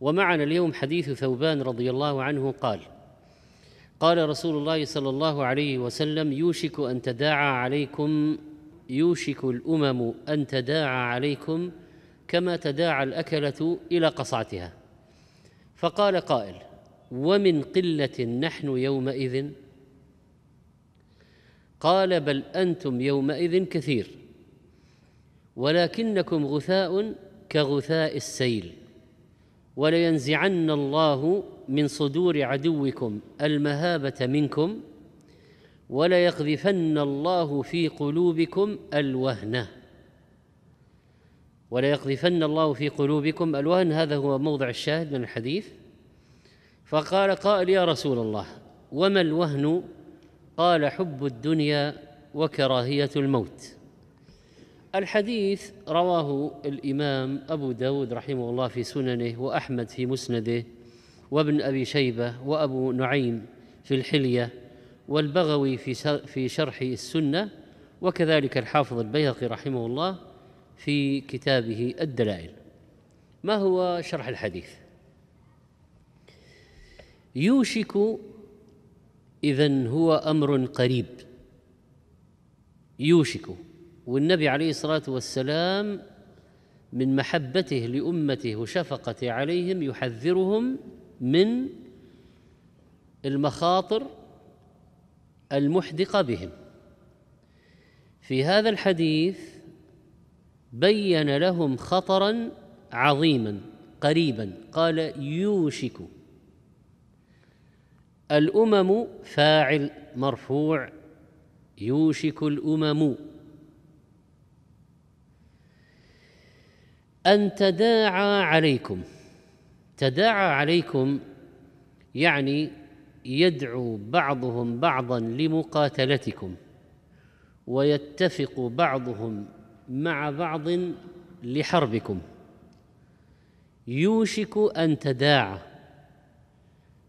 ومعنا اليوم حديث ثوبان رضي الله عنه قال قال رسول الله صلى الله عليه وسلم يوشك ان تداعى عليكم يوشك الامم ان تداعى عليكم كما تداعى الاكله الى قصعتها فقال قائل ومن قله نحن يومئذ قال بل انتم يومئذ كثير ولكنكم غثاء كغثاء السيل ولينزعن الله من صدور عدوكم المهابة منكم وليقذفن الله في قلوبكم الوهنة وليقذفن الله في قلوبكم الوهن هذا هو موضع الشاهد من الحديث فقال قائل يا رسول الله وما الوهن قال حب الدنيا وكراهية الموت الحديث رواه الإمام أبو داود رحمه الله في سننه وأحمد في مسنده وابن أبي شيبة وأبو نعيم في الحلية والبغوي في في شرح السنة وكذلك الحافظ البيهقي رحمه الله في كتابه الدلائل ما هو شرح الحديث يوشك إذا هو أمر قريب يوشك والنبي عليه الصلاه والسلام من محبته لامته وشفقته عليهم يحذرهم من المخاطر المحدقه بهم في هذا الحديث بين لهم خطرا عظيما قريبا قال يوشك الامم فاعل مرفوع يوشك الامم أن تداعى عليكم تداعى عليكم يعني يدعو بعضهم بعضا لمقاتلتكم ويتفق بعضهم مع بعض لحربكم يوشك ان تداعى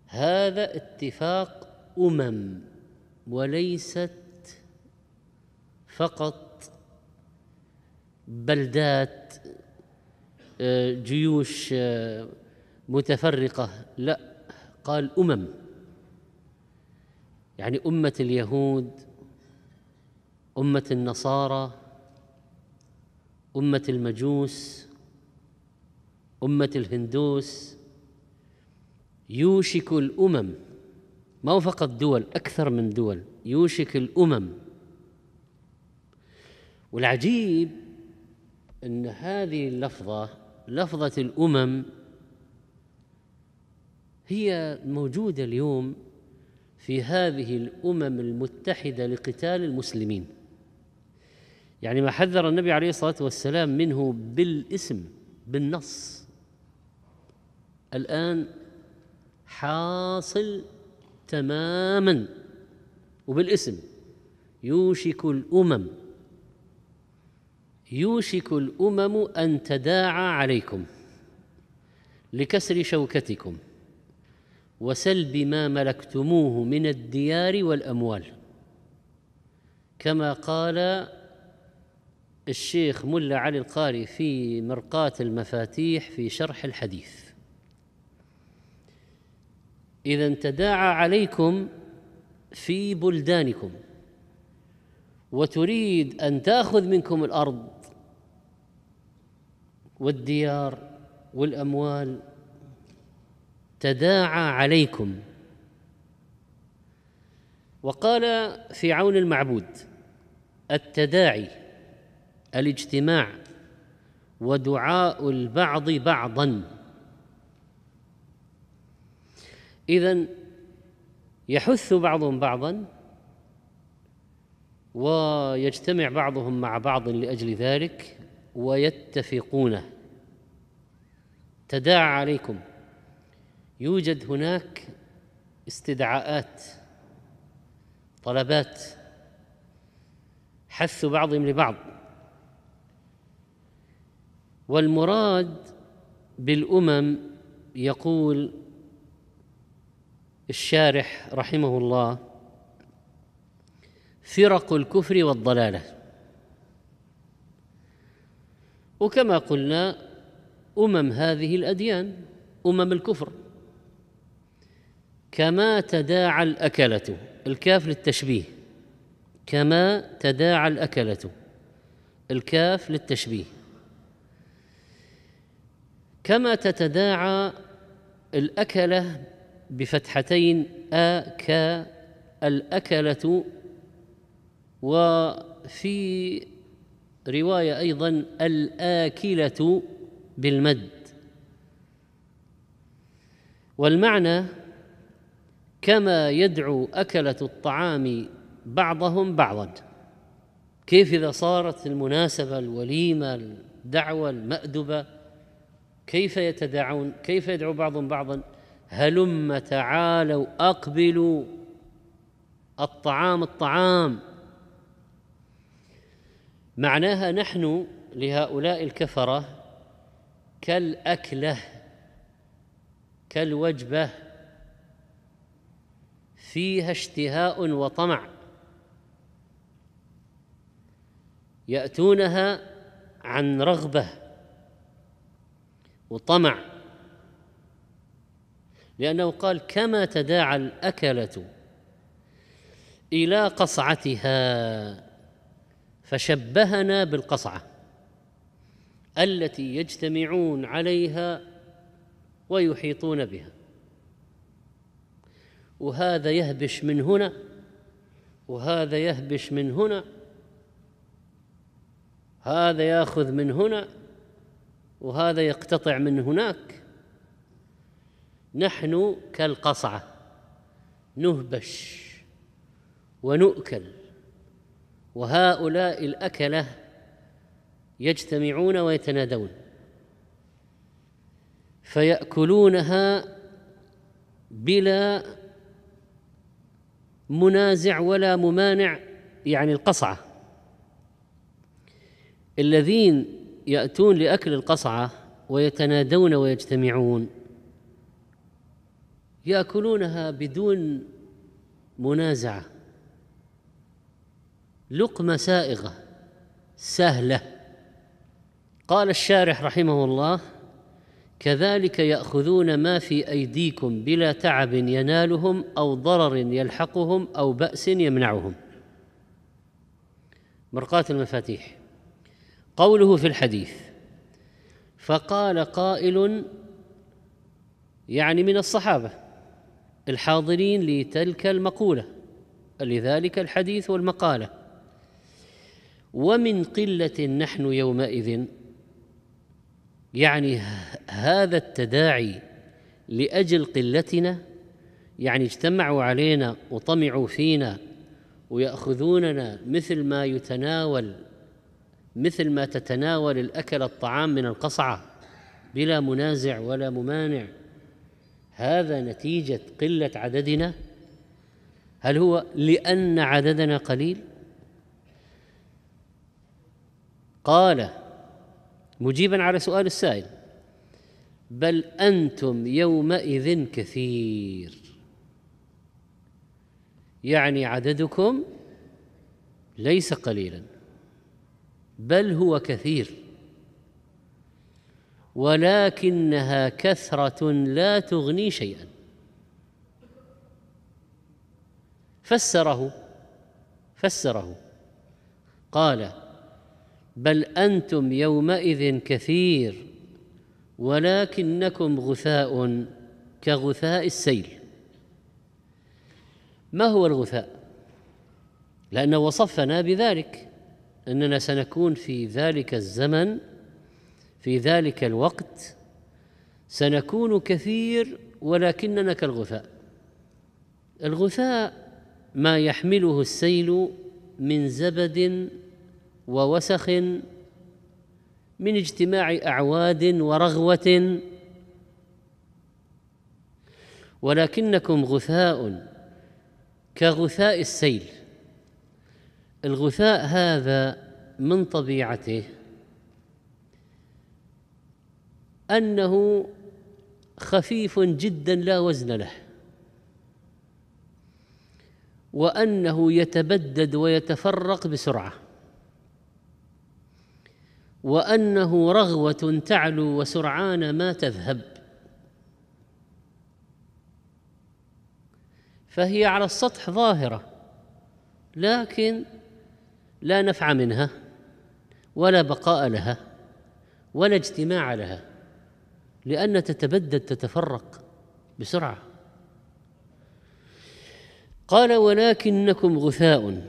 هذا اتفاق امم وليست فقط بلدات جيوش متفرقة لا قال أمم يعني أمة اليهود أمة النصارى أمة المجوس أمة الهندوس يوشك الأمم ما هو فقط دول أكثر من دول يوشك الأمم والعجيب أن هذه اللفظة لفظة الأمم هي موجودة اليوم في هذه الأمم المتحدة لقتال المسلمين يعني ما حذر النبي عليه الصلاة والسلام منه بالاسم بالنص الآن حاصل تماما وبالاسم يوشك الأمم يوشك الامم ان تداعى عليكم لكسر شوكتكم وسلب ما ملكتموه من الديار والاموال كما قال الشيخ ملا علي القاري في مرقاة المفاتيح في شرح الحديث إذا تداعى عليكم في بلدانكم وتريد أن تأخذ منكم الأرض والديار والاموال تداعى عليكم وقال في عون المعبود التداعي الاجتماع ودعاء البعض بعضا اذا يحث بعضهم بعضا ويجتمع بعضهم مع بعض لاجل ذلك ويتفقونه تداعى عليكم يوجد هناك استدعاءات طلبات حث بعضهم لبعض والمراد بالامم يقول الشارح رحمه الله فرق الكفر والضلاله وكما قلنا أمم هذه الأديان أمم الكفر كما تداعى الأكلة الكاف للتشبيه كما تداعى الأكلة الكاف للتشبيه كما تتداعى الأكلة بفتحتين أ ك الأكلة وفي رواية أيضا الآكلة بالمد والمعنى كما يدعو أكلة الطعام بعضهم بعضا كيف إذا صارت المناسبة الوليمة الدعوة المأدبة كيف يتدعون كيف يدعو بعضهم بعضا هلم تعالوا أقبلوا الطعام الطعام معناها نحن لهؤلاء الكفرة كالأكلة كالوجبة فيها اشتهاء وطمع يأتونها عن رغبة وطمع لأنه قال كما تداعى الأكلة إلى قصعتها فشبهنا بالقصعة التي يجتمعون عليها ويحيطون بها وهذا يهبش من هنا وهذا يهبش من هنا هذا ياخذ من هنا وهذا يقتطع من هناك نحن كالقصعه نهبش ونؤكل وهؤلاء الاكله يجتمعون ويتنادون فيأكلونها بلا منازع ولا ممانع يعني القصعة الذين يأتون لأكل القصعة ويتنادون ويجتمعون يأكلونها بدون منازعة لقمة سائغة سهلة قال الشارح رحمه الله كذلك ياخذون ما في ايديكم بلا تعب ينالهم او ضرر يلحقهم او باس يمنعهم مرقات المفاتيح قوله في الحديث فقال قائل يعني من الصحابه الحاضرين لتلك المقوله لذلك الحديث والمقاله ومن قله نحن يومئذ يعني هذا التداعي لاجل قلتنا يعني اجتمعوا علينا وطمعوا فينا وياخذوننا مثل ما يتناول مثل ما تتناول الاكل الطعام من القصعه بلا منازع ولا ممانع هذا نتيجه قله عددنا هل هو لان عددنا قليل قال مجيبا على سؤال السائل بل انتم يومئذ كثير يعني عددكم ليس قليلا بل هو كثير ولكنها كثره لا تغني شيئا فسره فسره قال بل انتم يومئذ كثير ولكنكم غثاء كغثاء السيل ما هو الغثاء لانه وصفنا بذلك اننا سنكون في ذلك الزمن في ذلك الوقت سنكون كثير ولكننا كالغثاء الغثاء ما يحمله السيل من زبد ووسخ من اجتماع اعواد ورغوه ولكنكم غثاء كغثاء السيل الغثاء هذا من طبيعته انه خفيف جدا لا وزن له وانه يتبدد ويتفرق بسرعه وانه رغوه تعلو وسرعان ما تذهب فهي على السطح ظاهره لكن لا نفع منها ولا بقاء لها ولا اجتماع لها لان تتبدد تتفرق بسرعه قال ولكنكم غثاء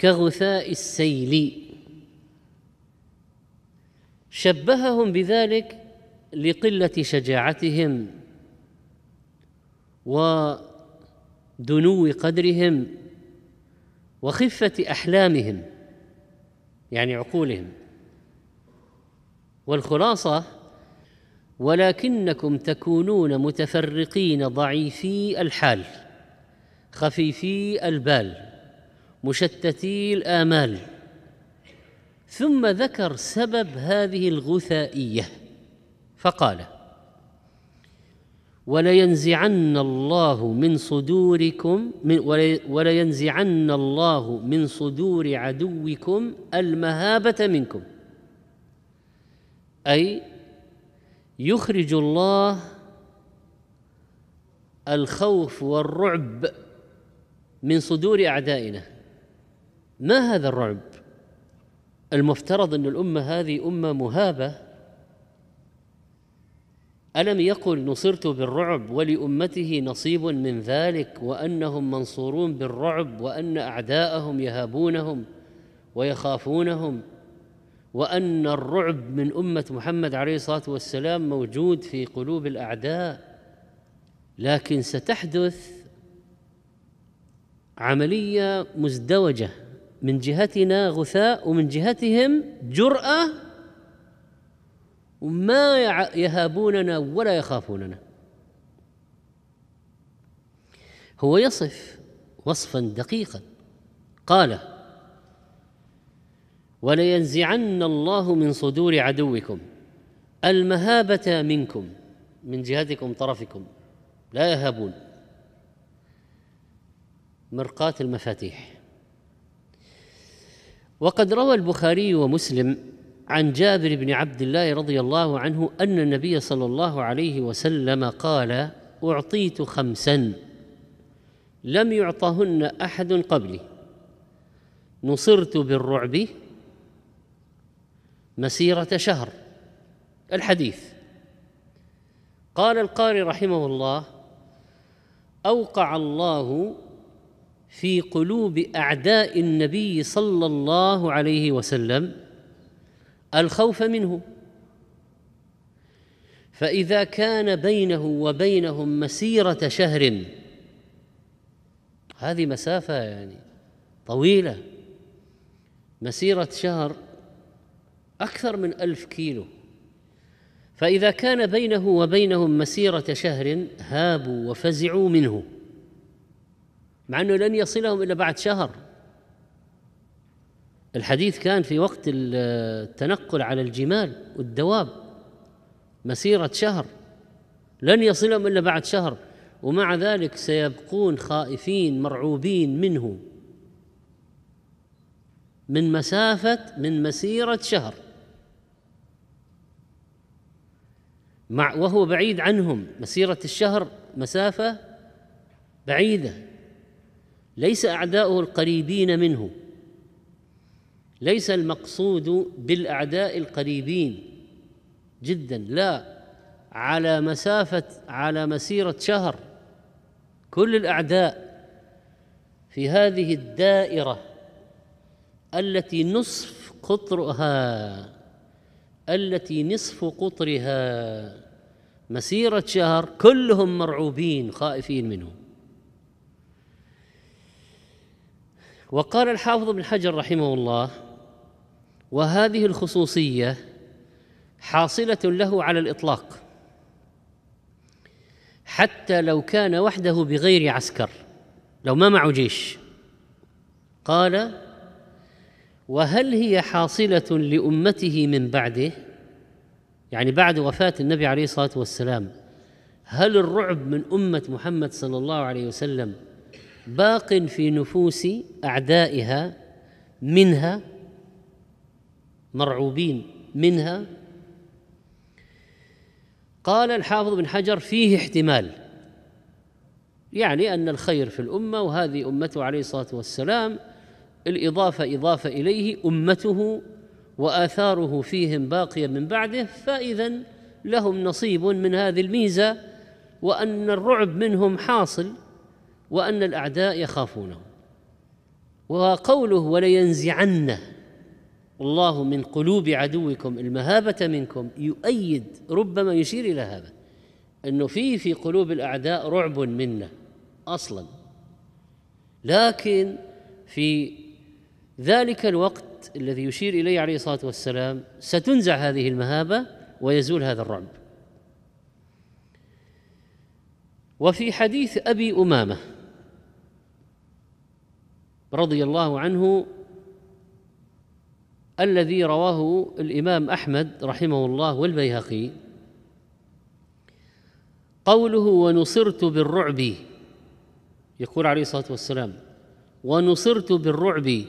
كغثاء السيل شبههم بذلك لقله شجاعتهم ودنو قدرهم وخفه احلامهم يعني عقولهم والخلاصه ولكنكم تكونون متفرقين ضعيفي الحال خفيفي البال مشتتي الامال ثم ذكر سبب هذه الغثائيه فقال ولينزعن الله من صدوركم من ولينزعن الله من صدور عدوكم المهابة منكم أي يخرج الله الخوف والرعب من صدور أعدائنا ما هذا الرعب المفترض أن الأمة هذه أمة مهابة ألم يقل نصرت بالرعب ولأمته نصيب من ذلك وأنهم منصورون بالرعب وأن أعداءهم يهابونهم ويخافونهم وأن الرعب من أمة محمد عليه الصلاة والسلام موجود في قلوب الأعداء لكن ستحدث عملية مزدوجة من جهتنا غثاء ومن جهتهم جرأة وما يهابوننا ولا يخافوننا هو يصف وصفا دقيقا قال ولينزعن الله من صدور عدوكم المهابة منكم من جهتكم طرفكم لا يهابون مرقاة المفاتيح وقد روى البخاري ومسلم عن جابر بن عبد الله رضي الله عنه ان النبي صلى الله عليه وسلم قال اعطيت خمسا لم يعطهن احد قبلي نصرت بالرعب مسيره شهر الحديث قال القاري رحمه الله اوقع الله في قلوب اعداء النبي صلى الله عليه وسلم الخوف منه فاذا كان بينه وبينهم مسيره شهر هذه مسافه يعني طويله مسيره شهر اكثر من الف كيلو فاذا كان بينه وبينهم مسيره شهر هابوا وفزعوا منه مع أنه لن يصلهم إلا بعد شهر الحديث كان في وقت التنقل على الجمال والدواب مسيرة شهر لن يصلهم إلا بعد شهر ومع ذلك سيبقون خائفين مرعوبين منه من مسافة من مسيرة شهر مع وهو بعيد عنهم مسيرة الشهر مسافة بعيدة ليس اعداؤه القريبين منه ليس المقصود بالاعداء القريبين جدا لا على مسافه على مسيره شهر كل الاعداء في هذه الدائره التي نصف قطرها التي نصف قطرها مسيره شهر كلهم مرعوبين خائفين منه وقال الحافظ ابن حجر رحمه الله وهذه الخصوصيه حاصله له على الاطلاق حتى لو كان وحده بغير عسكر لو ما معه جيش قال وهل هي حاصله لامته من بعده يعني بعد وفاه النبي عليه الصلاه والسلام هل الرعب من امه محمد صلى الله عليه وسلم باق في نفوس اعدائها منها مرعوبين منها قال الحافظ بن حجر فيه احتمال يعني ان الخير في الامه وهذه امته عليه الصلاه والسلام الاضافه اضافه اليه امته واثاره فيهم باقيه من بعده فاذا لهم نصيب من هذه الميزه وان الرعب منهم حاصل وأن الأعداء يخافونه وقوله ولينزعنه الله من قلوب عدوكم المهابة منكم يؤيد ربما يشير إلى هذا أنه في في قلوب الأعداء رعب منا أصلا لكن في ذلك الوقت الذي يشير إليه عليه الصلاة والسلام ستنزع هذه المهابة ويزول هذا الرعب وفي حديث أبي أمامة رضي الله عنه الذي رواه الامام احمد رحمه الله والبيهقي قوله ونصرت بالرعب يقول عليه الصلاه والسلام ونصرت بالرعب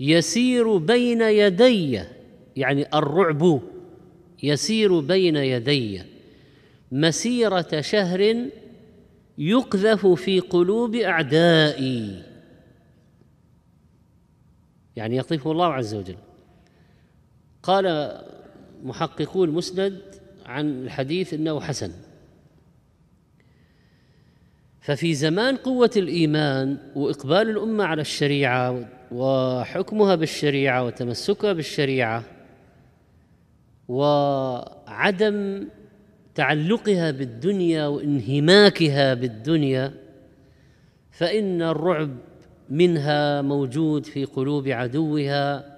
يسير بين يدي يعني الرعب يسير بين يدي مسيره شهر يقذف في قلوب اعدائي يعني يقذفه الله عز وجل قال محققو المسند عن الحديث انه حسن ففي زمان قوه الايمان واقبال الامه على الشريعه وحكمها بالشريعه وتمسكها بالشريعه وعدم تعلقها بالدنيا وانهماكها بالدنيا فان الرعب منها موجود في قلوب عدوها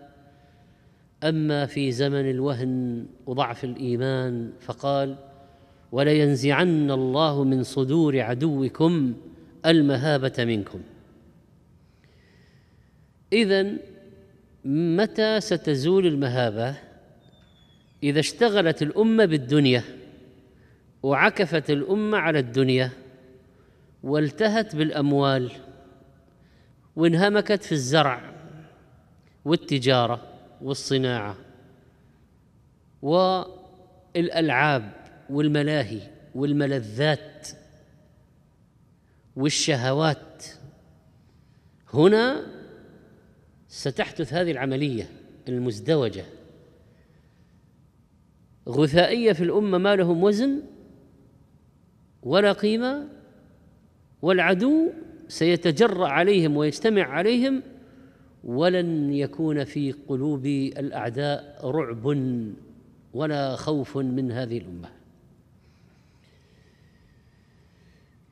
اما في زمن الوهن وضعف الايمان فقال ولينزعن الله من صدور عدوكم المهابه منكم اذا متى ستزول المهابه اذا اشتغلت الامه بالدنيا وعكفت الأمة على الدنيا والتهت بالأموال وانهمكت في الزرع والتجارة والصناعة والألعاب والملاهي والملذات والشهوات هنا ستحدث هذه العملية المزدوجة غثائية في الأمة ما لهم وزن ولا قيمة والعدو سيتجرأ عليهم ويجتمع عليهم ولن يكون في قلوب الأعداء رعب ولا خوف من هذه الأمة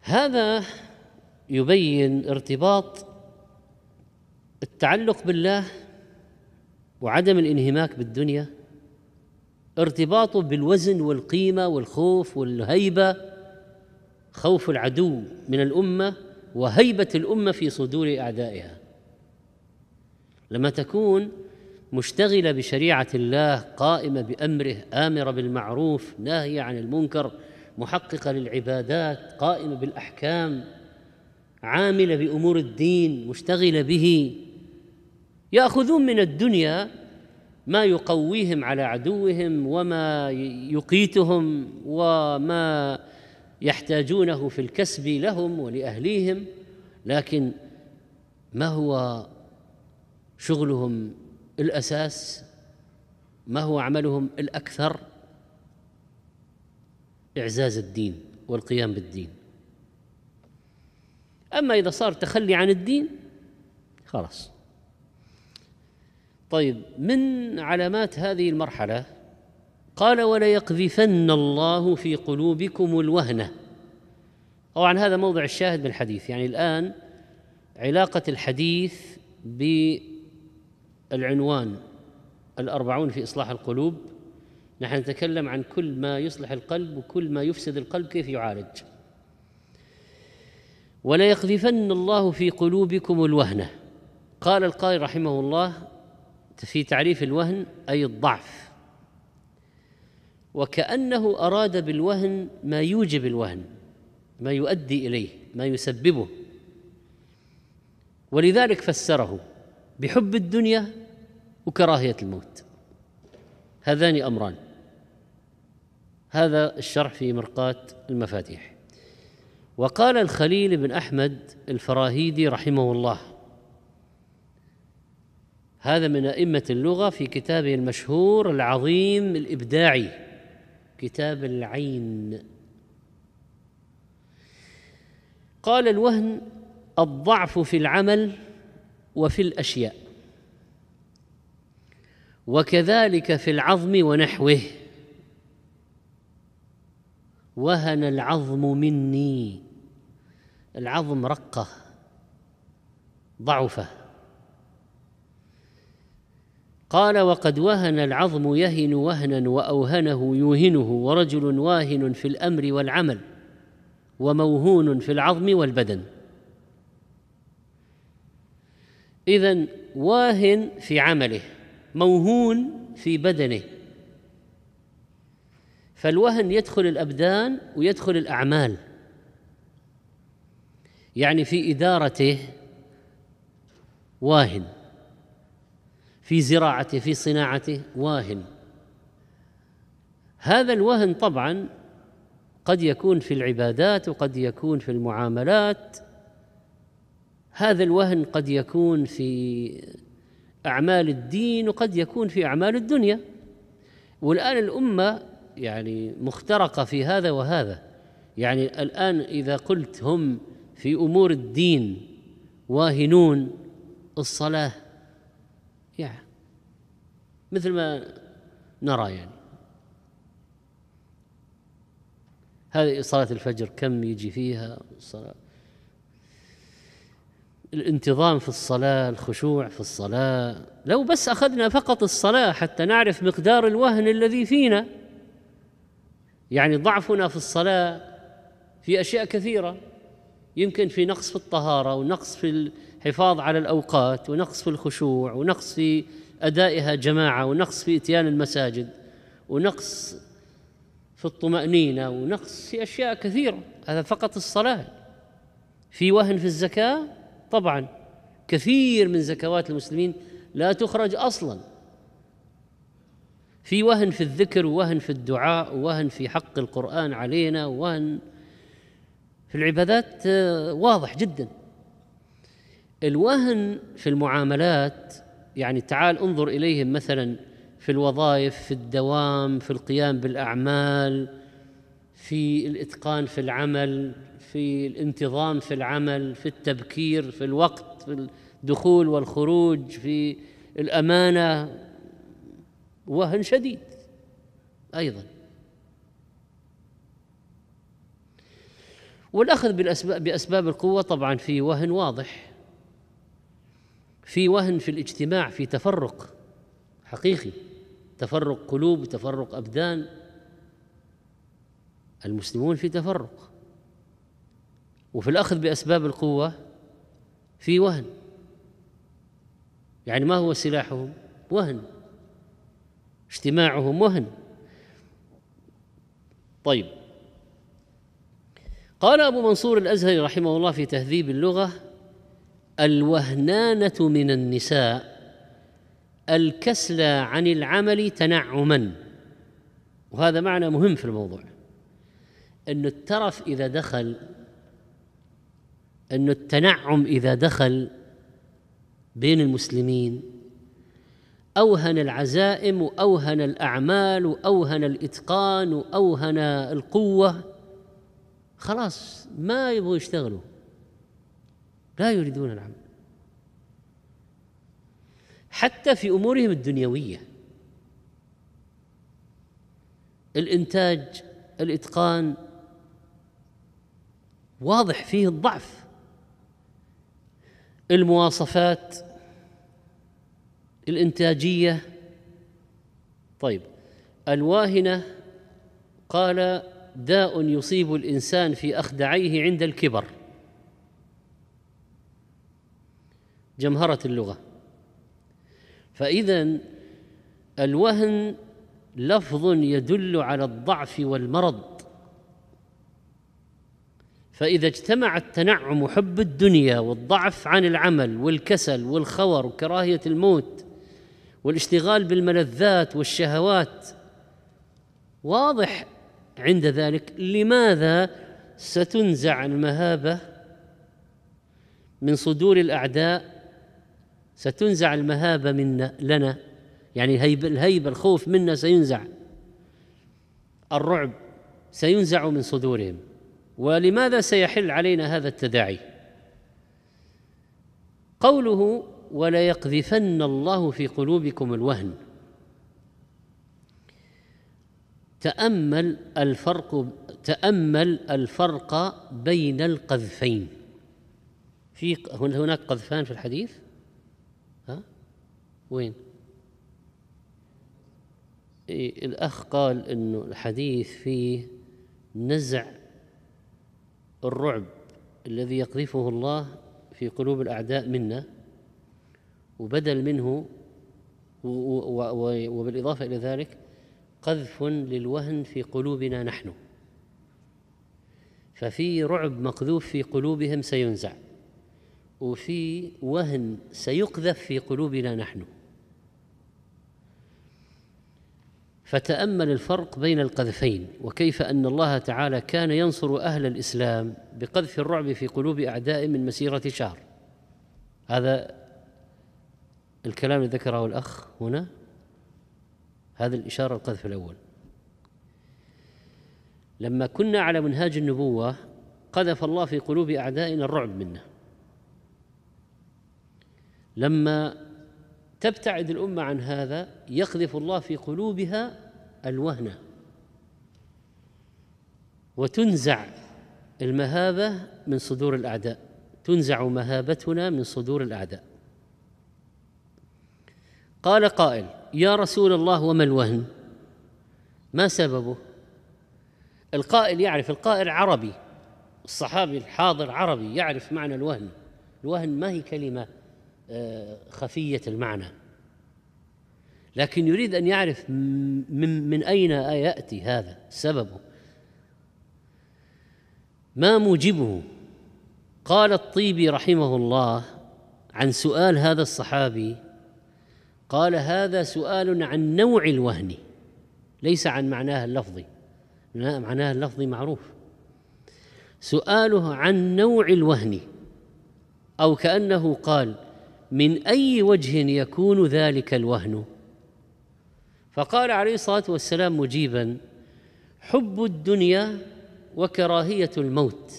هذا يبين ارتباط التعلق بالله وعدم الانهماك بالدنيا ارتباطه بالوزن والقيمه والخوف والهيبه خوف العدو من الامه وهيبه الامه في صدور اعدائها لما تكون مشتغله بشريعه الله قائمه بامره امره بالمعروف ناهيه عن المنكر محققه للعبادات قائمه بالاحكام عامله بامور الدين مشتغله به ياخذون من الدنيا ما يقويهم على عدوهم وما يقيتهم وما يحتاجونه في الكسب لهم ولاهليهم لكن ما هو شغلهم الاساس ما هو عملهم الاكثر اعزاز الدين والقيام بالدين اما اذا صار تخلي عن الدين خلاص طيب من علامات هذه المرحله قال وليقذفن الله في قلوبكم الوهنه طبعا هذا موضع الشاهد من الحديث يعني الان علاقه الحديث بالعنوان الاربعون في اصلاح القلوب نحن نتكلم عن كل ما يصلح القلب وكل ما يفسد القلب كيف يعالج وليقذفن الله في قلوبكم الوهنه قال القارئ رحمه الله في تعريف الوهن اي الضعف وكأنه أراد بالوهن ما يوجب الوهن ما يؤدي إليه ما يسببه ولذلك فسره بحب الدنيا وكراهية الموت هذان أمران هذا الشرح في مرقاه المفاتيح وقال الخليل بن أحمد الفراهيدي رحمه الله هذا من أئمة اللغة في كتابه المشهور العظيم الإبداعي كتاب العين قال الوهن الضعف في العمل وفي الاشياء وكذلك في العظم ونحوه وهن العظم مني العظم رقه ضعفه قال وقد وهن العظم يهن وهنا واوهنه يوهنه ورجل واهن في الامر والعمل وموهون في العظم والبدن اذا واهن في عمله موهون في بدنه فالوهن يدخل الابدان ويدخل الاعمال يعني في ادارته واهن في زراعته في صناعته واهن هذا الوهن طبعا قد يكون في العبادات وقد يكون في المعاملات هذا الوهن قد يكون في اعمال الدين وقد يكون في اعمال الدنيا والان الامه يعني مخترقه في هذا وهذا يعني الان اذا قلت هم في امور الدين واهنون الصلاه يعني مثل ما نرى يعني هذه صلاة الفجر كم يجي فيها الصلاة الانتظام في الصلاة الخشوع في الصلاة لو بس أخذنا فقط الصلاة حتى نعرف مقدار الوهن الذي فينا يعني ضعفنا في الصلاة في أشياء كثيرة يمكن في نقص في الطهارة ونقص في حفاظ على الأوقات ونقص في الخشوع ونقص في أدائها جماعة ونقص في إتيان المساجد ونقص في الطمأنينة ونقص في أشياء كثيرة هذا فقط الصلاة في وهن في الزكاة طبعا كثير من زكوات المسلمين لا تخرج أصلا في وهن في الذكر ووهن في الدعاء ووهن في حق القرآن علينا ووهن في العبادات آه، واضح جداً الوهن في المعاملات يعني تعال انظر اليهم مثلا في الوظائف في الدوام في القيام بالاعمال في الاتقان في العمل في الانتظام في العمل في التبكير في الوقت في الدخول والخروج في الامانه وهن شديد ايضا والاخذ بالاسباب باسباب القوه طبعا في وهن واضح في وهن في الاجتماع في تفرق حقيقي تفرق قلوب تفرق ابدان المسلمون في تفرق وفي الاخذ باسباب القوه في وهن يعني ما هو سلاحهم وهن اجتماعهم وهن طيب قال ابو منصور الازهري رحمه الله في تهذيب اللغه الوهنانة من النساء الكسل عن العمل تنعما وهذا معنى مهم في الموضوع أن الترف إذا دخل أن التنعم إذا دخل بين المسلمين أوهن العزائم وأوهن الأعمال وأوهن الإتقان وأوهن القوة خلاص ما يبغوا يشتغلوا لا يريدون العمل حتى في امورهم الدنيويه الانتاج الاتقان واضح فيه الضعف المواصفات الانتاجيه طيب الواهنه قال داء يصيب الانسان في اخدعيه عند الكبر جمهرة اللغة فإذا الوهن لفظ يدل على الضعف والمرض فإذا اجتمع التنعم وحب الدنيا والضعف عن العمل والكسل والخور وكراهية الموت والاشتغال بالملذات والشهوات واضح عند ذلك لماذا ستنزع المهابة من صدور الأعداء ستنزع المهابة منا لنا يعني الهيبة, الهيب الخوف منا سينزع الرعب سينزع من صدورهم ولماذا سيحل علينا هذا التداعي قوله وليقذفن الله في قلوبكم الوهن تأمل الفرق تأمل الفرق بين القذفين في هناك قذفان في الحديث وين إيه الأخ قال أنه الحديث فيه نزع الرعب الذي يقذفه الله في قلوب الأعداء منا وبدل منه وبالإضافة إلى ذلك قذف للوهن في قلوبنا نحن ففي رعب مقذوف في قلوبهم سينزع وفي وهن سيقذف في قلوبنا نحن فتامل الفرق بين القذفين وكيف ان الله تعالى كان ينصر اهل الاسلام بقذف الرعب في قلوب اعداء من مسيره شهر هذا الكلام الذي ذكره الاخ هنا هذا الاشاره القذف الاول لما كنا على منهاج النبوه قذف الله في قلوب اعدائنا الرعب منه لما تبتعد الامه عن هذا يقذف الله في قلوبها الوهنه وتنزع المهابه من صدور الاعداء تنزع مهابتنا من صدور الاعداء قال قائل يا رسول الله وما الوهن ما سببه القائل يعرف القائل عربي الصحابي الحاضر عربي يعرف معنى الوهن الوهن ما هي كلمه خفية المعنى لكن يريد أن يعرف من, من أين يأتي هذا سببه ما موجبه قال الطيبي رحمه الله عن سؤال هذا الصحابي قال هذا سؤال عن نوع الوهن ليس عن معناها اللفظي معناها اللفظي معروف سؤاله عن نوع الوهن او كانه قال من اي وجه يكون ذلك الوهن فقال عليه الصلاه والسلام مجيبا حب الدنيا وكراهيه الموت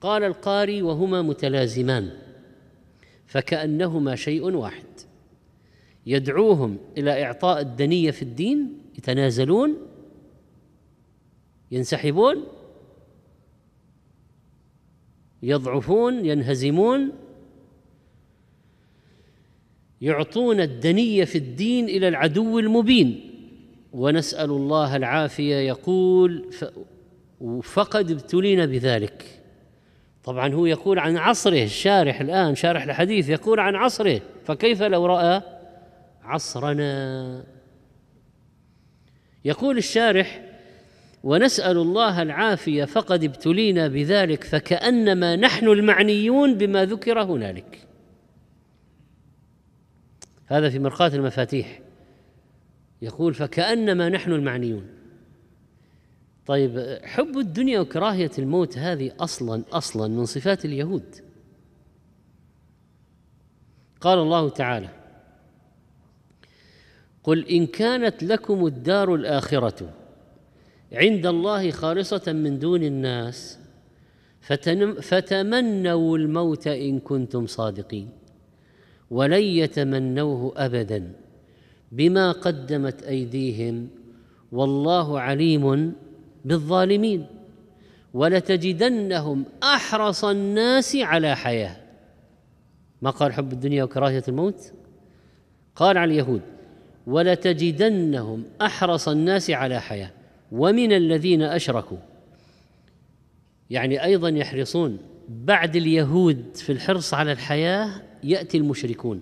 قال القاري وهما متلازمان فكانهما شيء واحد يدعوهم الى اعطاء الدنيه في الدين يتنازلون ينسحبون يضعفون ينهزمون يعطون الدنيه في الدين الى العدو المبين ونسال الله العافيه يقول فقد ابتلينا بذلك طبعا هو يقول عن عصره الشارح الان شارح الحديث يقول عن عصره فكيف لو راى عصرنا يقول الشارح ونسال الله العافيه فقد ابتلينا بذلك فكانما نحن المعنيون بما ذكر هنالك هذا في مرقاة المفاتيح يقول فكأنما نحن المعنيون طيب حب الدنيا وكراهية الموت هذه أصلا أصلا من صفات اليهود قال الله تعالى قل إن كانت لكم الدار الآخرة عند الله خالصة من دون الناس فتمنوا الموت إن كنتم صادقين ولن يتمنوه ابدا بما قدمت ايديهم والله عليم بالظالمين ولتجدنهم احرص الناس على حياه ما قال حب الدنيا وكراهيه الموت قال على اليهود ولتجدنهم احرص الناس على حياه ومن الذين اشركوا يعني ايضا يحرصون بعد اليهود في الحرص على الحياه ياتي المشركون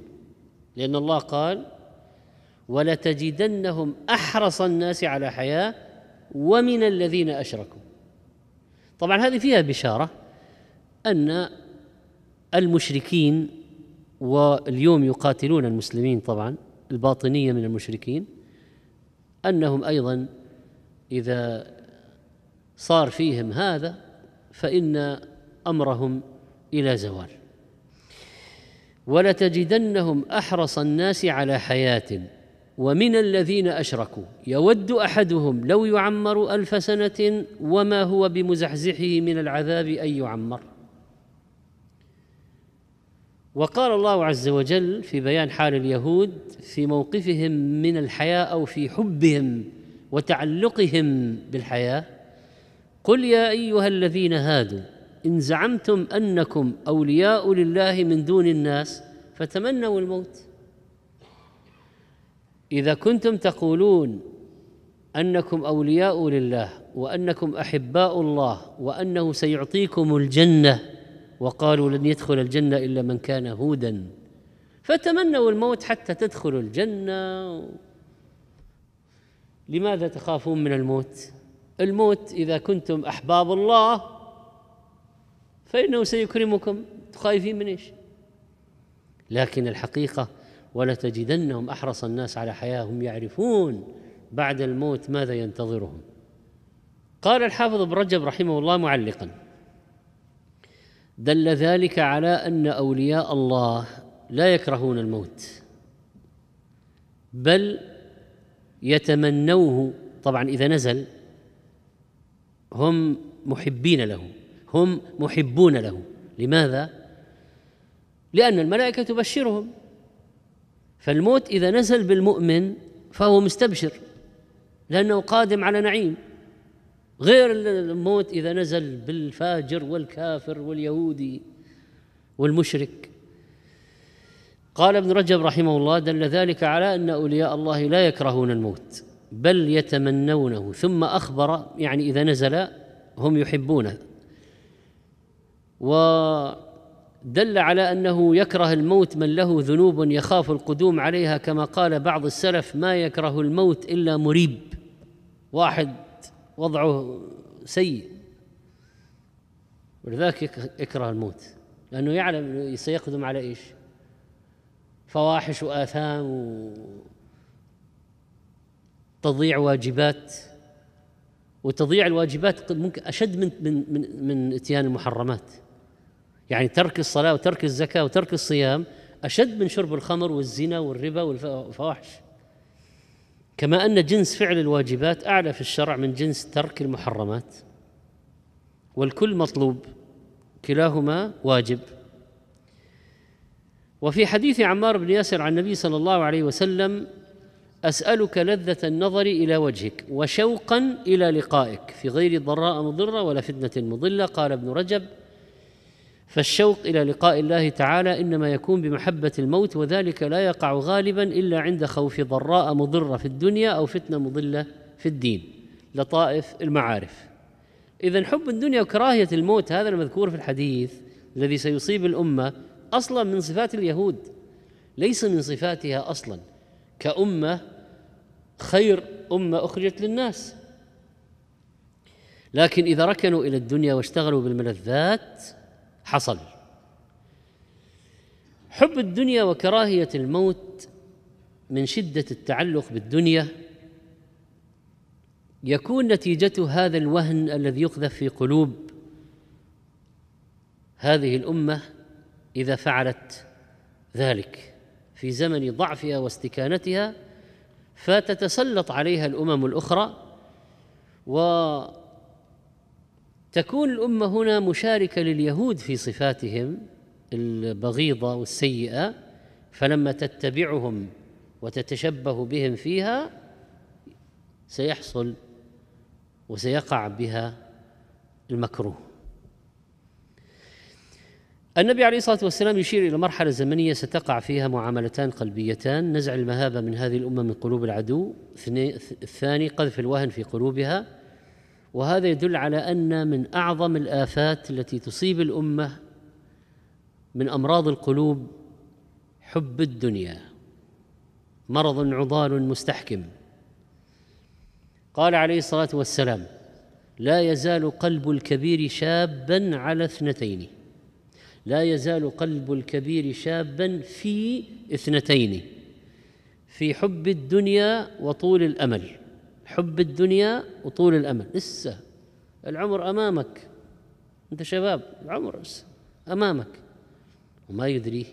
لان الله قال ولتجدنهم احرص الناس على حياه ومن الذين اشركوا طبعا هذه فيها بشاره ان المشركين واليوم يقاتلون المسلمين طبعا الباطنيه من المشركين انهم ايضا اذا صار فيهم هذا فان امرهم الى زوال ولتجدنهم احرص الناس على حياه ومن الذين اشركوا يود احدهم لو يعمر الف سنه وما هو بمزحزحه من العذاب ان يعمر وقال الله عز وجل في بيان حال اليهود في موقفهم من الحياه او في حبهم وتعلقهم بالحياه قل يا ايها الذين هادوا إن زعمتم أنكم أولياء لله من دون الناس فتمنوا الموت إذا كنتم تقولون أنكم أولياء لله وأنكم أحباء الله وأنه سيعطيكم الجنة وقالوا لن يدخل الجنة إلا من كان هودا فتمنوا الموت حتى تدخلوا الجنة لماذا تخافون من الموت؟ الموت إذا كنتم أحباب الله فإنه سيكرمكم خايفين من إيش لكن الحقيقة ولتجدنهم أحرص الناس على حياة هم يعرفون بعد الموت ماذا ينتظرهم قال الحافظ ابن رجب رحمه الله معلقا دل ذلك على أن أولياء الله لا يكرهون الموت بل يتمنوه طبعا إذا نزل هم محبين له هم محبون له لماذا لان الملائكه تبشرهم فالموت اذا نزل بالمؤمن فهو مستبشر لانه قادم على نعيم غير الموت اذا نزل بالفاجر والكافر واليهودي والمشرك قال ابن رجب رحمه الله دل ذلك على ان اولياء الله لا يكرهون الموت بل يتمنونه ثم اخبر يعني اذا نزل هم يحبونه ودل على انه يكره الموت من له ذنوب يخاف القدوم عليها كما قال بعض السلف ما يكره الموت الا مريب واحد وضعه سيء ولذلك يكره الموت لانه يعلم انه سيقدم على ايش؟ فواحش واثام و تضيع واجبات وتضييع الواجبات ممكن اشد من من, من اتيان المحرمات يعني ترك الصلاة وترك الزكاة وترك الصيام أشد من شرب الخمر والزنا والربا والفواحش كما أن جنس فعل الواجبات أعلى في الشرع من جنس ترك المحرمات والكل مطلوب كلاهما واجب وفي حديث عمار بن ياسر عن النبي صلى الله عليه وسلم أسألك لذة النظر إلى وجهك وشوقا إلى لقائك في غير ضراء مضرة ولا فتنة مضلة قال ابن رجب فالشوق الى لقاء الله تعالى انما يكون بمحبه الموت وذلك لا يقع غالبا الا عند خوف ضراء مضره في الدنيا او فتنه مضله في الدين لطائف المعارف اذا حب الدنيا وكراهيه الموت هذا المذكور في الحديث الذي سيصيب الامه اصلا من صفات اليهود ليس من صفاتها اصلا كامه خير امه اخرجت للناس لكن اذا ركنوا الى الدنيا واشتغلوا بالملذات حصل حب الدنيا وكراهيه الموت من شده التعلق بالدنيا يكون نتيجه هذا الوهن الذي يقذف في قلوب هذه الامه اذا فعلت ذلك في زمن ضعفها واستكانتها فتتسلط عليها الامم الاخرى و تكون الامه هنا مشاركه لليهود في صفاتهم البغيضه والسيئه فلما تتبعهم وتتشبه بهم فيها سيحصل وسيقع بها المكروه النبي عليه الصلاه والسلام يشير الى مرحله زمنيه ستقع فيها معاملتان قلبيتان نزع المهابه من هذه الامه من قلوب العدو الثاني قذف الوهن في قلوبها وهذا يدل على ان من اعظم الافات التي تصيب الامه من امراض القلوب حب الدنيا مرض عضال مستحكم قال عليه الصلاه والسلام لا يزال قلب الكبير شابا على اثنتين لا يزال قلب الكبير شابا في اثنتين في حب الدنيا وطول الامل حب الدنيا وطول الامل لسه العمر امامك انت شباب العمر امامك وما يدريه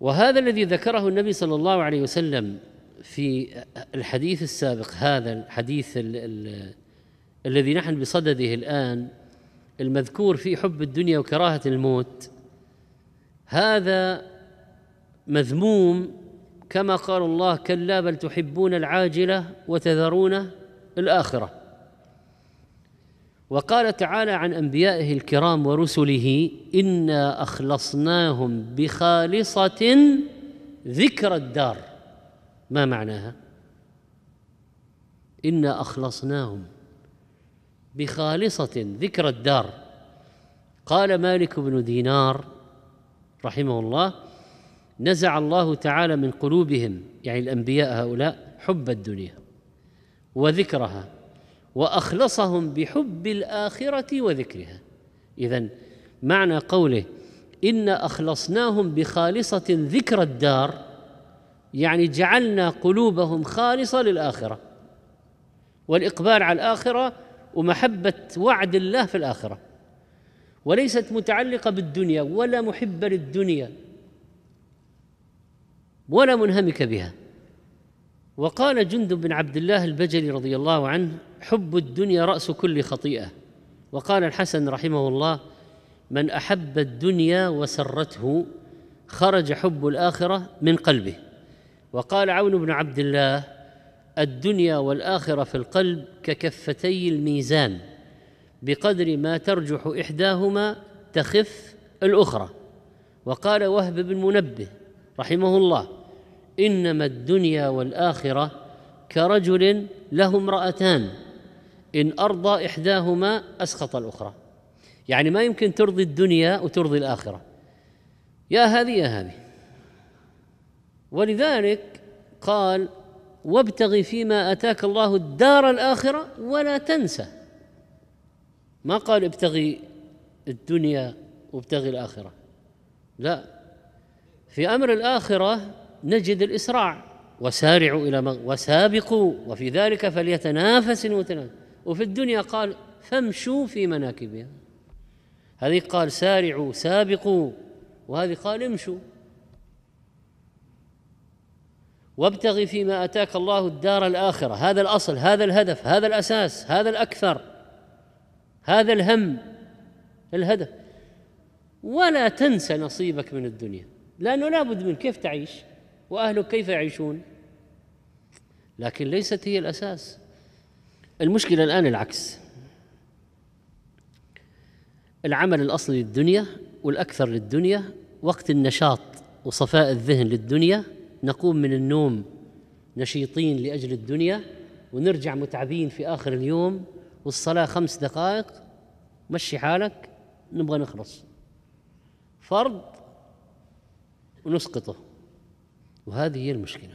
وهذا الذي ذكره النبي صلى الله عليه وسلم في الحديث السابق هذا الحديث الـ الـ الذي نحن بصدده الان المذكور في حب الدنيا وكراهه الموت هذا مذموم كما قال الله كلا بل تحبون العاجله وتذرون الاخره وقال تعالى عن انبيائه الكرام ورسله انا اخلصناهم بخالصه ذكر الدار ما معناها انا اخلصناهم بخالصه ذكر الدار قال مالك بن دينار رحمه الله نزع الله تعالى من قلوبهم يعني الانبياء هؤلاء حب الدنيا وذكرها واخلصهم بحب الاخره وذكرها اذا معنى قوله انا اخلصناهم بخالصه ذكر الدار يعني جعلنا قلوبهم خالصه للاخره والاقبال على الاخره ومحبه وعد الله في الاخره وليست متعلقه بالدنيا ولا محبه للدنيا ولا منهمك بها وقال جند بن عبد الله البجلي رضي الله عنه حب الدنيا رأس كل خطيئة وقال الحسن رحمه الله من أحب الدنيا وسرته خرج حب الآخرة من قلبه وقال عون بن عبد الله الدنيا والآخرة في القلب ككفتي الميزان بقدر ما ترجح إحداهما تخف الأخرى وقال وهب بن منبه رحمه الله انما الدنيا والاخره كرجل له امراتان ان ارضى احداهما اسخط الاخرى يعني ما يمكن ترضي الدنيا وترضي الاخره يا هذه يا هذه ولذلك قال وابتغ فيما اتاك الله الدار الاخره ولا تنسى ما قال ابتغي الدنيا وابتغي الاخره لا في امر الاخره نجد الاسراع وسارعوا الى مغ... وسابقوا وفي ذلك فليتنافس المتنافس وفي الدنيا قال فامشوا في مناكبها هذه قال سارعوا سابقوا وهذه قال امشوا وابتغي فيما اتاك الله الدار الاخره هذا الاصل هذا الهدف هذا الاساس هذا الاكثر هذا الهم الهدف ولا تنسى نصيبك من الدنيا لأنه لابد من كيف تعيش وأهلك كيف يعيشون لكن ليست هي الأساس المشكلة الآن العكس العمل الأصلي للدنيا والأكثر للدنيا وقت النشاط وصفاء الذهن للدنيا نقوم من النوم نشيطين لأجل الدنيا ونرجع متعبين في آخر اليوم والصلاة خمس دقائق مشي حالك نبغى نخلص فرض ونسقطه وهذه هي المشكله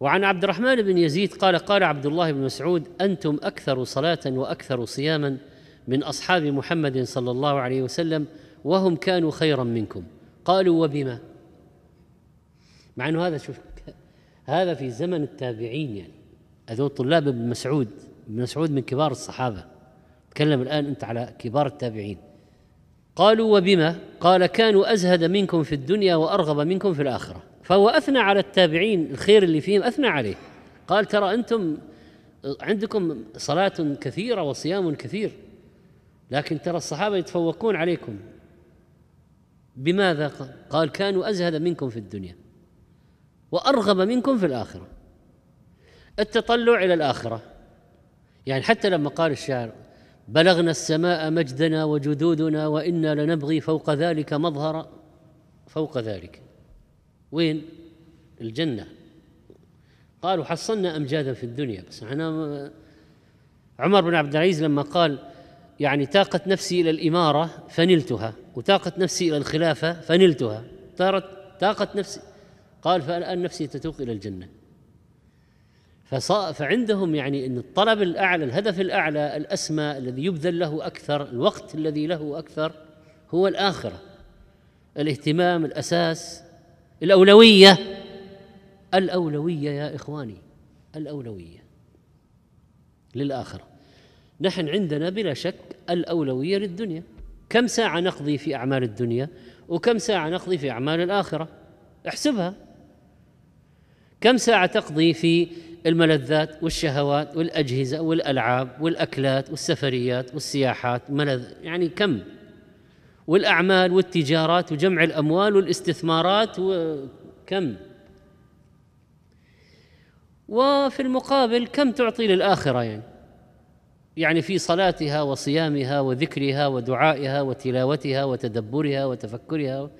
وعن عبد الرحمن بن يزيد قال قال عبد الله بن مسعود انتم اكثر صلاه واكثر صياما من اصحاب محمد صلى الله عليه وسلم وهم كانوا خيرا منكم قالوا وبما مع انه هذا شوف هذا في زمن التابعين يعني هذول طلاب ابن مسعود ابن مسعود من كبار الصحابه تكلم الان انت على كبار التابعين قالوا وبما قال كانوا أزهد منكم في الدنيا وأرغب منكم في الآخرة فهو أثنى على التابعين الخير اللي فيهم أثنى عليه قال ترى أنتم عندكم صلاة كثيرة وصيام كثير لكن ترى الصحابة يتفوقون عليكم بماذا قال كانوا أزهد منكم في الدنيا وأرغب منكم في الآخرة التطلع إلى الآخرة يعني حتى لما قال الشاعر بلغنا السماء مجدنا وجدودنا وانا لنبغي فوق ذلك مظهرا فوق ذلك وين الجنه قالوا حصلنا امجادا في الدنيا بس أنا عمر بن عبد العزيز لما قال يعني تاقت نفسي الى الاماره فنلتها وتاقت نفسي الى الخلافه فنلتها طارت تاقت نفسي قال فالان نفسي تتوق الى الجنه فعندهم يعني ان الطلب الاعلى الهدف الاعلى الاسمى الذي يبذل له اكثر الوقت الذي له اكثر هو الاخره الاهتمام الاساس الاولويه الاولويه يا اخواني الاولويه للاخره نحن عندنا بلا شك الاولويه للدنيا كم ساعه نقضي في اعمال الدنيا وكم ساعه نقضي في اعمال الاخره احسبها كم ساعه تقضي في الملذات والشهوات والأجهزة والألعاب والأكلات والسفريات والسياحات ملذ يعني كم والأعمال والتجارات وجمع الأموال والاستثمارات وكم وفي المقابل كم تعطي للآخرة يعني يعني في صلاتها وصيامها وذكرها ودعائها وتلاوتها وتدبرها وتفكرها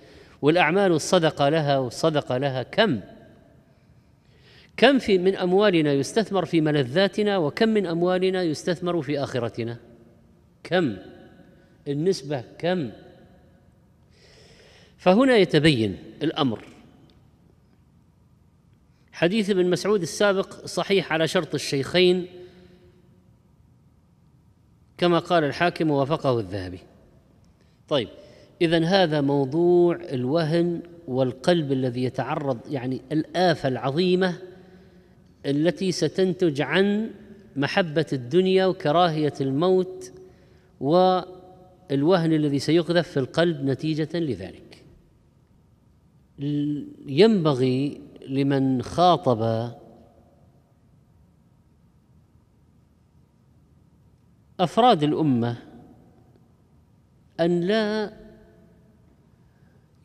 والأعمال والصدقة لها والصدقة لها كم كم في من اموالنا يستثمر في ملذاتنا وكم من اموالنا يستثمر في اخرتنا كم النسبه كم فهنا يتبين الامر حديث ابن مسعود السابق صحيح على شرط الشيخين كما قال الحاكم ووافقه الذهبي طيب اذا هذا موضوع الوهن والقلب الذي يتعرض يعني الافه العظيمه التي ستنتج عن محبة الدنيا وكراهية الموت والوهن الذي سيقذف في القلب نتيجة لذلك ينبغي لمن خاطب أفراد الأمة أن لا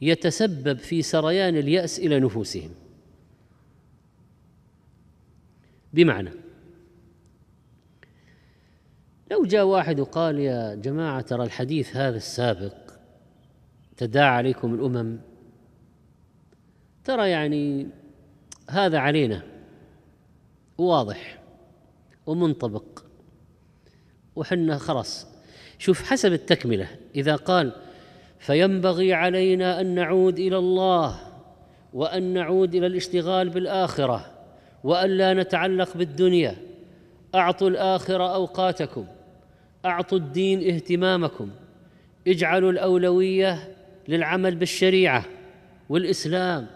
يتسبب في سريان اليأس إلى نفوسهم بمعنى لو جاء واحد وقال يا جماعة ترى الحديث هذا السابق تداعى عليكم الأمم ترى يعني هذا علينا واضح ومنطبق وحنا خلاص شوف حسب التكملة إذا قال فينبغي علينا أن نعود إلى الله وأن نعود إلى الاشتغال بالآخرة والا نتعلق بالدنيا اعطوا الاخره اوقاتكم اعطوا الدين اهتمامكم اجعلوا الاولويه للعمل بالشريعه والاسلام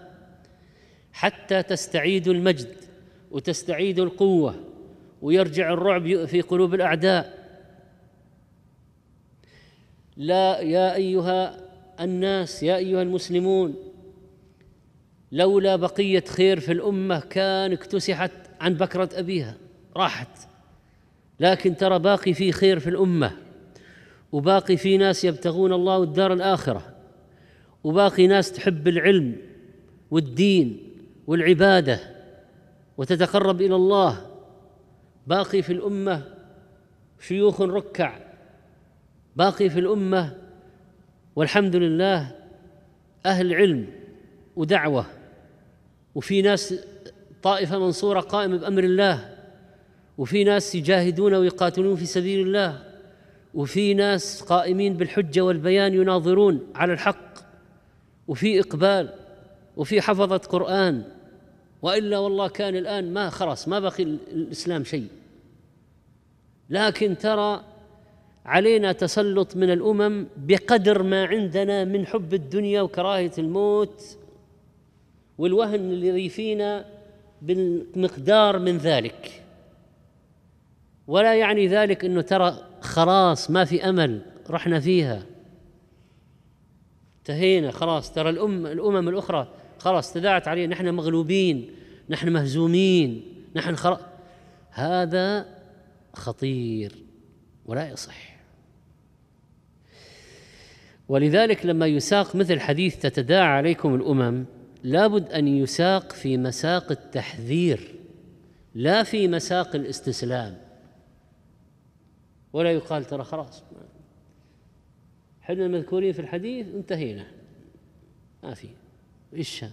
حتى تستعيدوا المجد وتستعيدوا القوه ويرجع الرعب في قلوب الاعداء لا يا ايها الناس يا ايها المسلمون لولا بقية خير في الأمة كان اكتسحت عن بكرة أبيها راحت لكن ترى باقي في خير في الأمة وباقي في ناس يبتغون الله الدار الآخرة وباقي ناس تحب العلم والدين والعبادة وتتقرب إلى الله باقي في الأمة شيوخ ركع باقي في الأمة والحمد لله أهل علم ودعوه وفي ناس طائفة منصورة قائمة بأمر الله وفي ناس يجاهدون ويقاتلون في سبيل الله وفي ناس قائمين بالحجة والبيان يناظرون على الحق وفي إقبال وفي حفظة قرآن وإلا والله كان الآن ما خلاص ما بقي الإسلام شيء لكن ترى علينا تسلط من الأمم بقدر ما عندنا من حب الدنيا وكراهية الموت والوهن اللي فينا بالمقدار من ذلك ولا يعني ذلك انه ترى خلاص ما في امل رحنا فيها انتهينا خلاص ترى الأم الامم الاخرى خلاص تداعت علينا نحن مغلوبين نحن مهزومين نحن خلاص هذا خطير ولا يصح ولذلك لما يساق مثل حديث تتداعى عليكم الامم لابد ان يساق في مساق التحذير لا في مساق الاستسلام ولا يقال ترى خلاص حنا المذكورين في الحديث انتهينا ما في ايش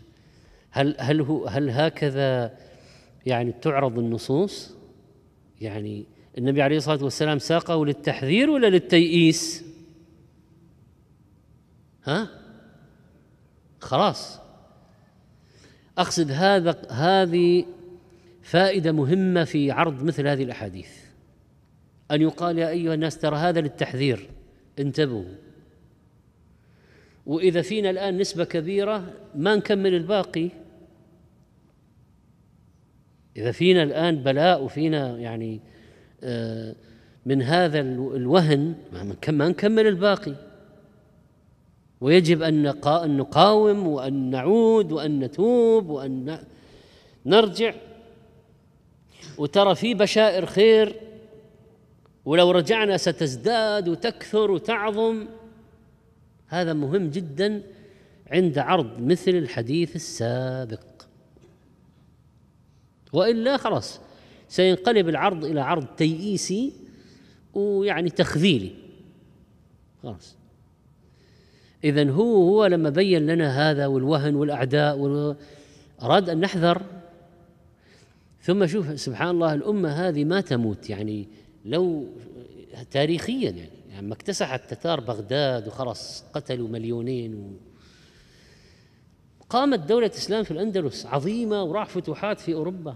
هل هل هو هل هكذا يعني تعرض النصوص؟ يعني النبي عليه الصلاه والسلام ساقه للتحذير ولا للتيئيس؟ ها؟ خلاص اقصد هذا هذه فائده مهمه في عرض مثل هذه الاحاديث ان يقال يا ايها الناس ترى هذا للتحذير انتبهوا واذا فينا الان نسبه كبيره ما نكمل الباقي اذا فينا الان بلاء وفينا يعني آه، من هذا الوهن ما نكمل الباقي ويجب أن نقاوم وأن نعود وأن نتوب وأن نرجع وترى في بشائر خير ولو رجعنا ستزداد وتكثر وتعظم هذا مهم جدا عند عرض مثل الحديث السابق والا خلاص سينقلب العرض الى عرض تيئيسي ويعني تخذيلي خلاص إذا هو هو لما بين لنا هذا والوهن والأعداء وال... أراد أن نحذر ثم شوف سبحان الله الأمة هذه ما تموت يعني لو تاريخيا يعني لما يعني اكتسح التتار بغداد وخلص قتلوا مليونين و... قامت دولة الإسلام في الأندلس عظيمة وراح فتوحات في أوروبا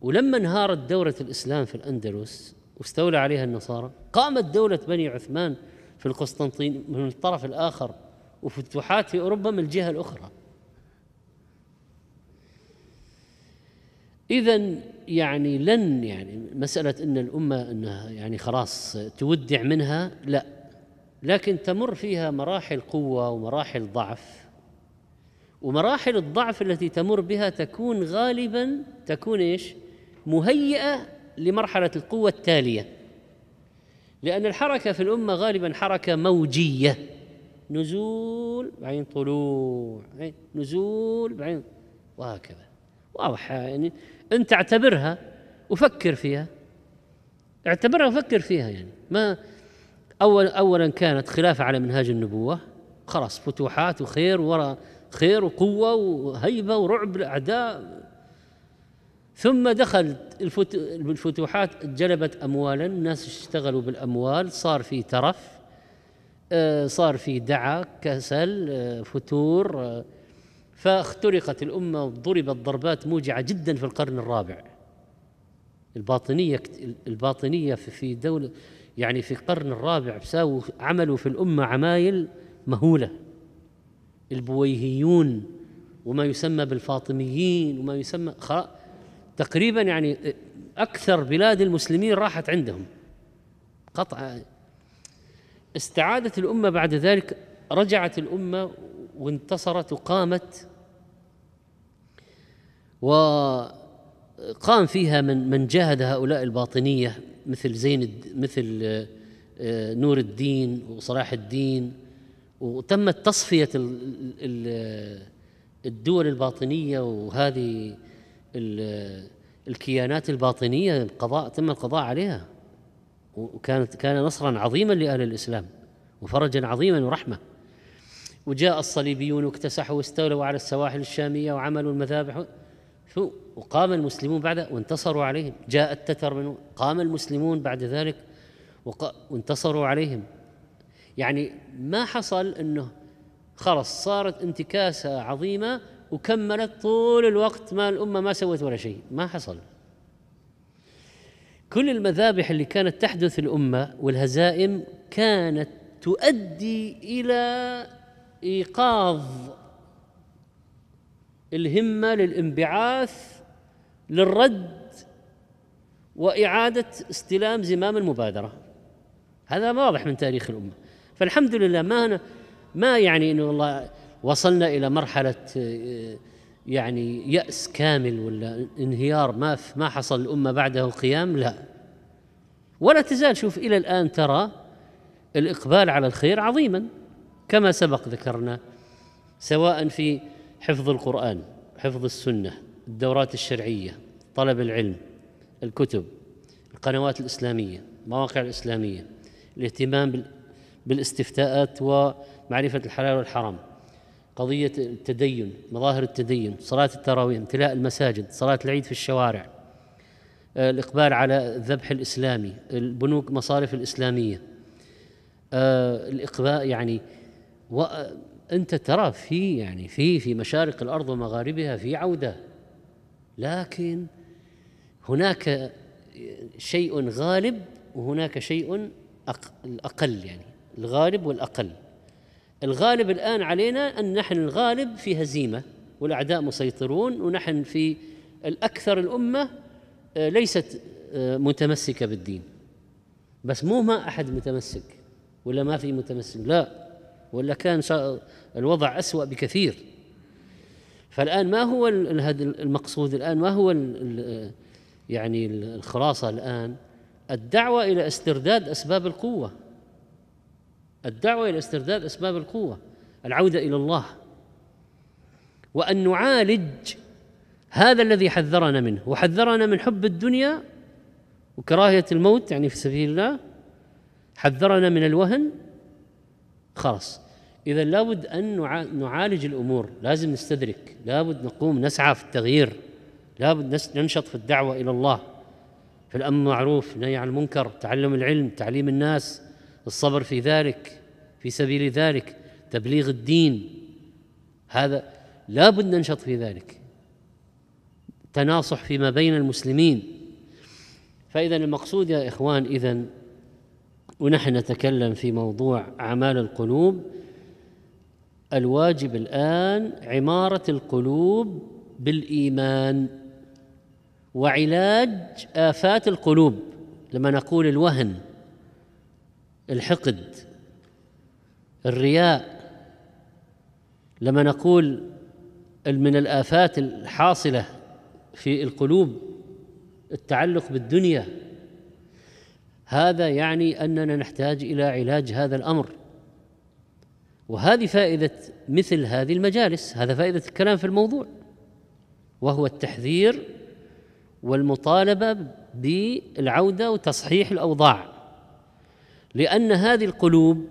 ولما انهارت دولة الإسلام في الأندلس واستولى عليها النصارى قامت دولة بني عثمان في القسطنطين من الطرف الآخر وفتوحات في أوروبا من الجهة الأخرى إذا يعني لن يعني مسألة أن الأمة أنها يعني خلاص تودع منها لا لكن تمر فيها مراحل قوة ومراحل ضعف ومراحل الضعف التي تمر بها تكون غالبا تكون ايش؟ مهيئة لمرحلة القوة التالية لأن الحركة في الأمة غالبا حركة موجية نزول بعدين طلوع نزول بعدين وهكذا واضحة يعني أنت اعتبرها وفكر فيها اعتبرها وفكر فيها يعني ما أول أولا كانت خلافة على منهاج النبوة خلاص فتوحات وخير وراء خير وقوة وهيبة ورعب الأعداء ثم دخل الفتوحات جلبت اموالا الناس اشتغلوا بالاموال صار في ترف آه، صار في دعاء كسل آه، فتور آه، فاخترقت الأمة وضربت ضربات موجعة جدا في القرن الرابع الباطنية الباطنية في دولة يعني في القرن الرابع ساووا عملوا في الأمة عمايل مهولة البويهيون وما يسمى بالفاطميين وما يسمى خلاص تقريبا يعني اكثر بلاد المسلمين راحت عندهم قطع استعادت الامه بعد ذلك رجعت الامه وانتصرت وقامت وقام فيها من من جاهد هؤلاء الباطنيه مثل زين مثل آه، نور الدين وصلاح الدين وتمت تصفيه الدول الباطنيه وهذه الكيانات الباطنية القضاء تم القضاء عليها وكانت كان نصرا عظيما لأهل الإسلام وفرجا عظيما ورحمة وجاء الصليبيون واكتسحوا واستولوا على السواحل الشامية وعملوا المذابح شو وقام المسلمون بعد وانتصروا عليهم جاء التتر من قام المسلمون بعد ذلك وانتصروا عليهم يعني ما حصل انه خلص صارت انتكاسه عظيمه وكملت طول الوقت ما الأمة ما سوت ولا شيء ما حصل كل المذابح اللي كانت تحدث الأمة والهزائم كانت تؤدي إلى إيقاظ الهمة للانبعاث للرد وإعادة استلام زمام المبادرة هذا واضح من تاريخ الأمة فالحمد لله ما أنا ما يعني انه والله وصلنا الى مرحله يعني ياس كامل ولا انهيار ما ما حصل الامه بعده قيام لا ولا تزال شوف الى الان ترى الاقبال على الخير عظيما كما سبق ذكرنا سواء في حفظ القران حفظ السنه الدورات الشرعيه طلب العلم الكتب القنوات الاسلاميه المواقع الاسلاميه الاهتمام بالاستفتاءات ومعرفه الحلال والحرام قضية التدين مظاهر التدين صلاة التراويح امتلاء المساجد صلاة العيد في الشوارع آه، الإقبال على الذبح الإسلامي البنوك مصارف الإسلامية آه، الإقبال يعني وأنت آه، ترى في يعني في في مشارق الأرض ومغاربها في عودة لكن هناك شيء غالب وهناك شيء أقل يعني الغالب والأقل الغالب الآن علينا أن نحن الغالب في هزيمة والأعداء مسيطرون ونحن في الأكثر الأمة آه، ليست آه، متمسكة بالدين بس مو ما أحد متمسك ولا ما في متمسك لا ولا كان الوضع أسوأ بكثير فالآن ما هو المقصود الآن ما هو يعني الخلاصة الآن الدعوة إلى استرداد أسباب القوة الدعوه الى استرداد اسباب القوه العوده الى الله وان نعالج هذا الذي حذرنا منه وحذرنا من حب الدنيا وكراهيه الموت يعني في سبيل الله حذرنا من الوهن خلاص اذا لابد ان نعالج الامور لازم نستدرك لابد نقوم نسعى في التغيير لابد ننشط في الدعوه الى الله في الامر معروف نهي عن المنكر تعلم العلم تعليم الناس الصبر في ذلك في سبيل ذلك تبليغ الدين هذا لا بد ننشط في ذلك تناصح فيما بين المسلمين فإذا المقصود يا إخوان إذا ونحن نتكلم في موضوع أعمال القلوب الواجب الآن عمارة القلوب بالإيمان وعلاج آفات القلوب لما نقول الوهن الحقد الرياء لما نقول من الآفات الحاصلة في القلوب التعلق بالدنيا هذا يعني أننا نحتاج إلى علاج هذا الأمر وهذه فائدة مثل هذه المجالس هذا فائدة الكلام في الموضوع وهو التحذير والمطالبة بالعودة وتصحيح الأوضاع لأن هذه القلوب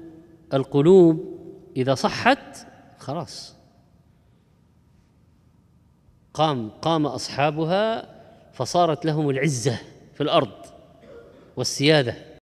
القلوب إذا صحت خلاص قام قام أصحابها فصارت لهم العزة في الأرض والسيادة